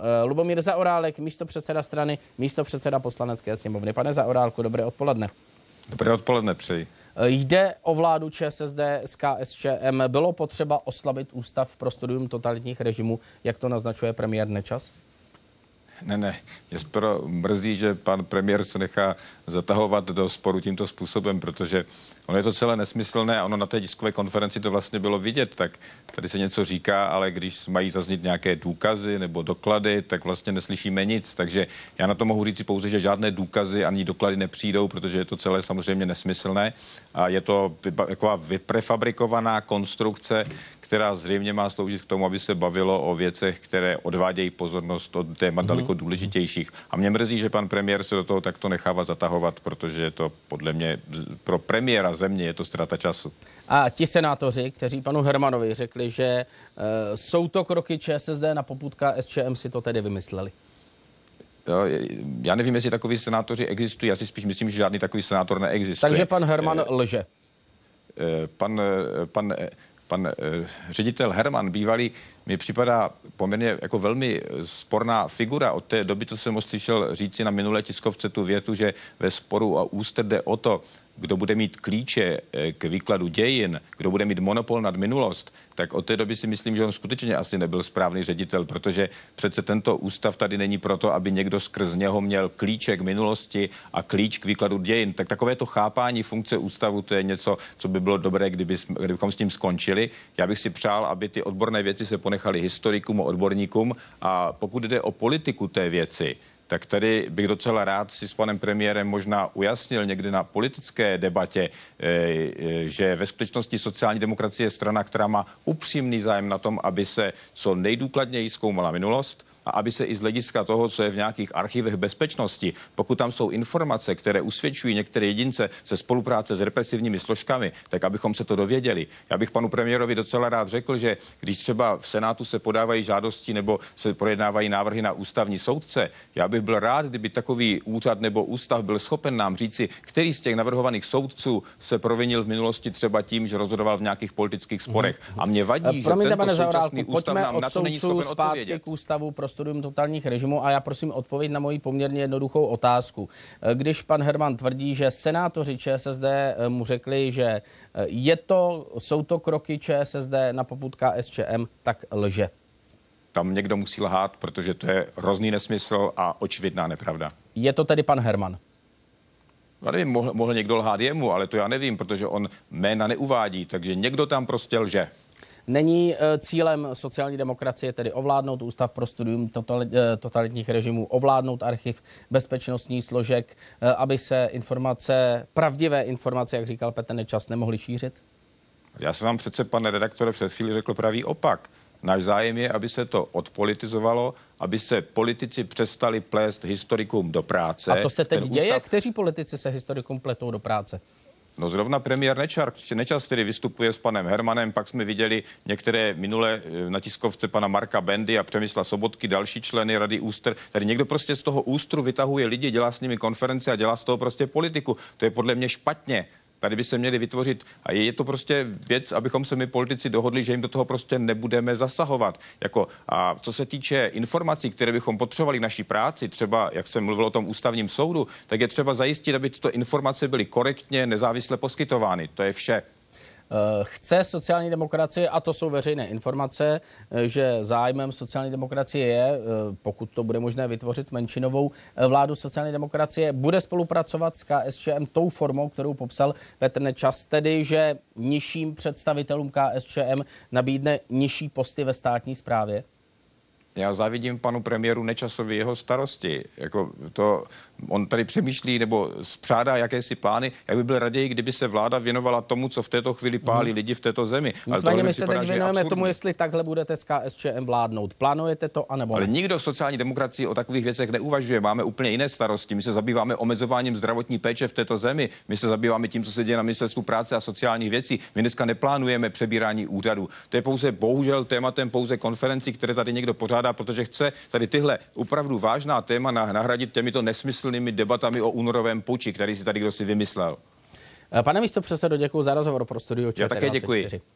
Eh, Lubomír Zaorálek, místo předseda strany, místo předseda poslanecké sněmovny. Pane Zaorálku, dobré odpoledne. Dobré odpoledne přeji. Eh, jde o vládu ČSSD s KSČM. Bylo potřeba oslabit ústav pro studium totalitních režimů, jak to naznačuje premiér Nečas? Ne, ne, mě sporo mrzí, že pan premiér se nechá zatahovat do sporu tímto způsobem, protože ono je to celé nesmyslné a ono na té diskové konferenci to vlastně bylo vidět, tak tady se něco říká, ale když mají zaznít nějaké důkazy nebo doklady, tak vlastně neslyšíme nic, takže já na to mohu říct pouze, že žádné důkazy ani doklady nepřijdou, protože je to celé samozřejmě nesmyslné a je to taková vyprefabrikovaná konstrukce, která zřejmě má sloužit k tomu, aby se bavilo o věcech, které odvádějí pozornost od témat mm daleko důležitějších. A mě mrzí, že pan premiér se do toho takto nechává zatahovat, protože je to podle mě pro premiéra země je to ztráta času. A ti senátoři, kteří panu Hermanovi řekli, že e, jsou to kroky ČSSD na poputka SČM, si to tedy vymysleli. Já nevím, jestli takový senátoři existují. Já si spíš myslím, že žádný takový senátor neexistuje. Takže pan Herman eh, lže. Eh, pan, pan pan eh, ředitel Herman, bývalý, mi připadá poměrně jako velmi sporná figura od té doby, co jsem ho slyšel říci na minulé tiskovce tu větu, že ve sporu a ústr jde o to, kdo bude mít klíče eh, k výkladu dějin, kdo bude mít monopol nad minulost, tak od té doby si myslím, že on skutečně asi nebyl správný ředitel, protože přece tento ústav tady není proto, aby někdo skrz něho měl klíče k minulosti a klíč k výkladu dějin. Tak takové to chápání funkce ústavu, to je něco, co by bylo dobré, kdyby, kdybychom s tím skončili. Já bych si přál, aby ty odborné věci se ponechaly historikům, odborníkům a pokud jde o politiku té věci, tak tady bych docela rád si s panem premiérem možná ujasnil někdy na politické debatě, eh, eh, že ve skutečnosti sociální demokracie je strana, která má upřímný zájem na tom, aby se co nejdůkladněji zkoumala minulost, a aby se i z hlediska toho, co je v nějakých archivech bezpečnosti, pokud tam jsou informace, které usvědčují některé jedince se spolupráce s represivními složkami, tak abychom se to dověděli. Já bych panu premiérovi docela rád řekl, že když třeba v Senátu se podávají žádosti nebo se projednávají návrhy na ústavní soudce, já bych bych byl rád, kdyby takový úřad nebo ústav byl schopen nám říci, který z těch navrhovaných soudců se provinil v minulosti třeba tím, že rozhodoval v nějakých politických mhm. sporech. A mě vadí, eh, Promiňte, že tento současný ústav nám na to není schopen zpátky odpovědět. k ústavu pro studium totálních režimů a já prosím odpověď na moji poměrně jednoduchou otázku. Eh, když pan Herman tvrdí, že senátoři ČSSD eh, mu řekli, že je to, jsou to kroky ČSSD na poputka SCM, tak lže tam někdo musí lhát, protože to je hrozný nesmysl a očividná nepravda. Je to tedy pan Herman? Já nevím, mohl, mohl někdo lhát jemu, ale to já nevím, protože on jména neuvádí, takže někdo tam prostě lže. Není eh, cílem sociální demokracie tedy ovládnout Ústav pro studium eh, totalitních režimů, ovládnout archiv bezpečnostních složek, eh, aby se informace, pravdivé informace, jak říkal Petr Nečas, nemohly šířit? Já jsem vám přece, pane redaktore, před chvíli řekl pravý opak. Náš zájem je, aby se to odpolitizovalo, aby se politici přestali plést historikům do práce. A to se teď Ten děje? Ústav... Kteří politici se historikům pletou do práce? No zrovna premiér Nečar, Nečas, který vystupuje s panem Hermanem, pak jsme viděli některé minulé eh, na tiskovce pana Marka Bendy a Přemysla Sobotky, další členy Rady Úster. Tady někdo prostě z toho ústru vytahuje lidi, dělá s nimi konference a dělá z toho prostě politiku. To je podle mě špatně. Tady by se měli vytvořit, a je to prostě věc, abychom se my politici dohodli, že jim do toho prostě nebudeme zasahovat. Jako, a co se týče informací, které bychom potřebovali k naší práci, třeba, jak jsem mluvil o tom ústavním soudu, tak je třeba zajistit, aby tyto informace byly korektně, nezávisle poskytovány. To je vše. Eh, chce sociální demokracie, a to jsou veřejné informace, eh, že zájmem sociální demokracie je, eh, pokud to bude možné vytvořit menšinovou vládu sociální demokracie, bude spolupracovat s KSČM tou formou, kterou popsal Petr Nečas, tedy, že nižším představitelům KSČM nabídne nižší posty ve státní správě? já závidím panu premiéru Nečasovi jeho starosti. Jako to, on tady přemýšlí nebo spřádá jakési plány. Já bych byl raději, kdyby se vláda věnovala tomu, co v této chvíli mhm. pálí mm. lidi v této zemi. Nicméně my se teď věnujeme tomu, jestli takhle budete s KSČM vládnout. Plánujete to anebo Ale ne? nikdo v sociální demokracii o takových věcech neuvažuje. Máme úplně jiné starosti. My se zabýváme omezováním zdravotní péče v této zemi. My se zabýváme tím, co se děje na ministerstvu práce a sociálních věcí. My dneska neplánujeme přebírání úřadu. To je pouze bohužel tématem pouze konferenci, které tady někdo pořád předkládá, protože chce tady tyhle opravdu vážná téma nahradit těmito nesmyslnými debatami o únorovém puči, který si tady kdo si vymyslel. Pane místo předsedo, děkuji za rozhovor pro studio Já také děkuji.